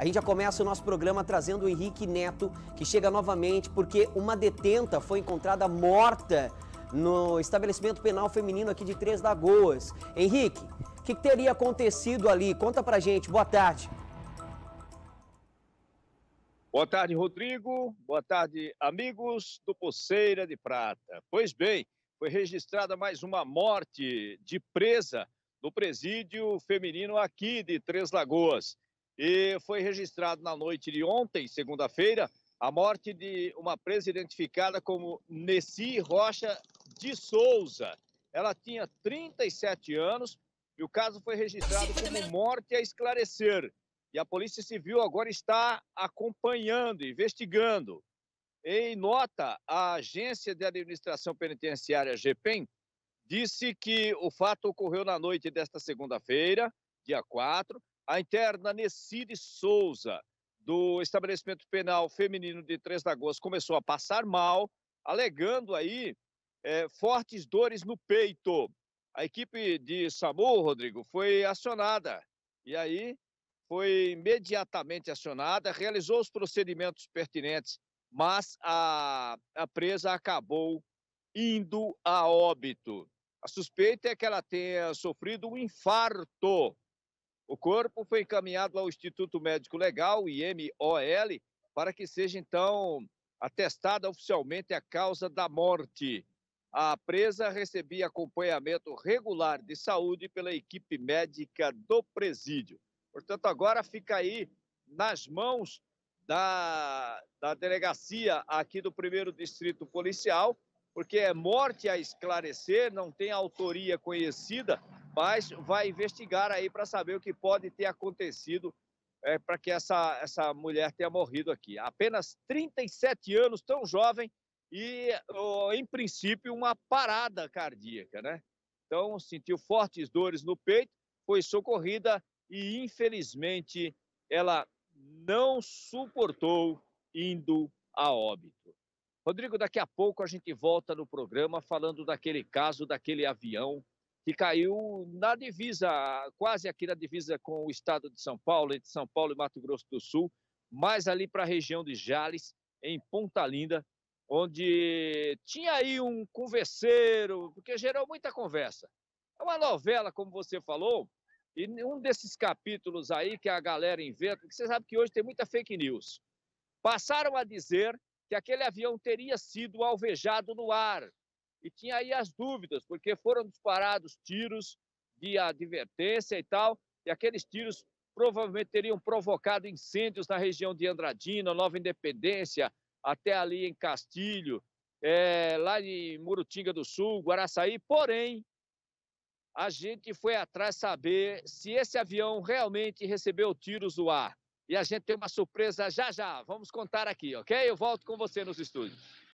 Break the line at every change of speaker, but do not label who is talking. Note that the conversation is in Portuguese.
A gente já começa o nosso programa trazendo o Henrique Neto, que chega novamente porque uma detenta foi encontrada morta no estabelecimento penal feminino aqui de Três Lagoas. Henrique, o que, que teria acontecido ali? Conta pra gente. Boa tarde. Boa tarde, Rodrigo. Boa tarde, amigos do Pulseira de Prata. Pois bem, foi registrada mais uma morte de presa no presídio feminino aqui de Três Lagoas. E foi registrado na noite de ontem, segunda-feira, a morte de uma presa identificada como Nessi Rocha de Souza. Ela tinha 37 anos e o caso foi registrado como morte a esclarecer. E a Polícia Civil agora está acompanhando, investigando. Em nota, a Agência de Administração Penitenciária, GPEM, disse que o fato ocorreu na noite desta segunda-feira, dia 4, a interna Nesside Souza, do estabelecimento penal feminino de Três Lagoas, começou a passar mal, alegando aí é, fortes dores no peito. A equipe de SAMU, Rodrigo, foi acionada e aí foi imediatamente acionada, realizou os procedimentos pertinentes, mas a, a presa acabou indo a óbito. A suspeita é que ela tenha sofrido um infarto o corpo foi encaminhado ao Instituto Médico Legal, IMOL, para que seja então atestada oficialmente a causa da morte. A presa recebia acompanhamento regular de saúde pela equipe médica do presídio. Portanto, agora fica aí nas mãos da, da delegacia aqui do primeiro distrito policial, porque é morte a esclarecer, não tem autoria conhecida mas vai investigar aí para saber o que pode ter acontecido é, para que essa, essa mulher tenha morrido aqui. Apenas 37 anos, tão jovem, e, oh, em princípio, uma parada cardíaca, né? Então, sentiu fortes dores no peito, foi socorrida e, infelizmente, ela não suportou indo a óbito. Rodrigo, daqui a pouco a gente volta no programa falando daquele caso, daquele avião que caiu na divisa, quase aqui na divisa com o estado de São Paulo, entre São Paulo e Mato Grosso do Sul, mais ali para a região de Jales, em Ponta Linda, onde tinha aí um converseiro, porque gerou muita conversa. É uma novela, como você falou, e um desses capítulos aí que a galera inventa, porque você sabe que hoje tem muita fake news. Passaram a dizer que aquele avião teria sido alvejado no ar e tinha aí as dúvidas, porque foram disparados tiros de advertência e tal, e aqueles tiros provavelmente teriam provocado incêndios na região de Andradina, Nova Independência, até ali em Castilho, é, lá em Murutinga do Sul, Guaraçaí, porém, a gente foi atrás saber se esse avião realmente recebeu tiros do ar. E a gente tem uma surpresa já já. Vamos contar aqui, ok? Eu volto com você nos estúdios.